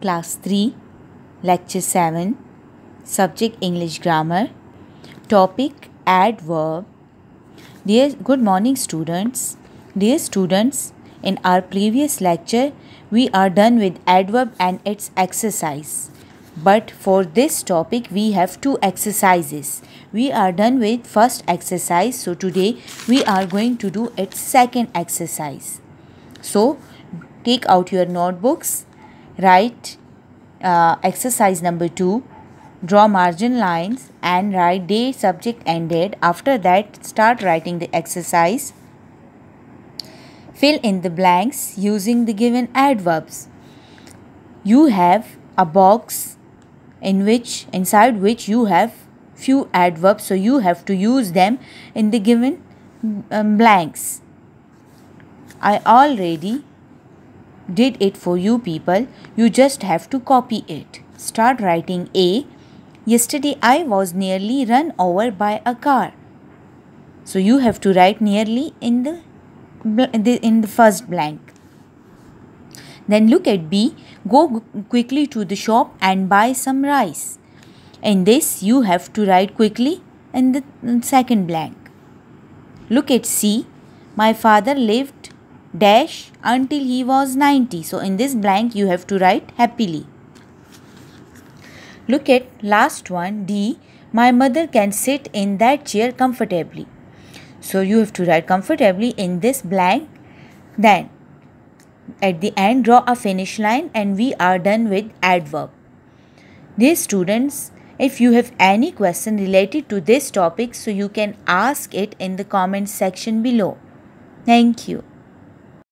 Class 3, Lecture 7, Subject English Grammar, Topic Adverb. Dear Good morning, students. Dear students, in our previous lecture, we are done with adverb and its exercise. But for this topic, we have two exercises. We are done with first exercise. So today, we are going to do its second exercise. So, take out your notebooks Write uh, exercise number 2. Draw margin lines and write day, subject ended. After that, start writing the exercise. Fill in the blanks using the given adverbs. You have a box in which inside which you have few adverbs so you have to use them in the given um, blanks. I already did it for you people. You just have to copy it. Start writing A. Yesterday I was nearly run over by a car. So you have to write nearly in the in the first blank. Then look at B. Go quickly to the shop and buy some rice. In this you have to write quickly in the second blank. Look at C. My father lived dash until he was 90. So in this blank you have to write happily. Look at last one D. My mother can sit in that chair comfortably. So you have to write comfortably in this blank. Then at the end draw a finish line and we are done with adverb. Dear students, if you have any question related to this topic so you can ask it in the comment section below. Thank you.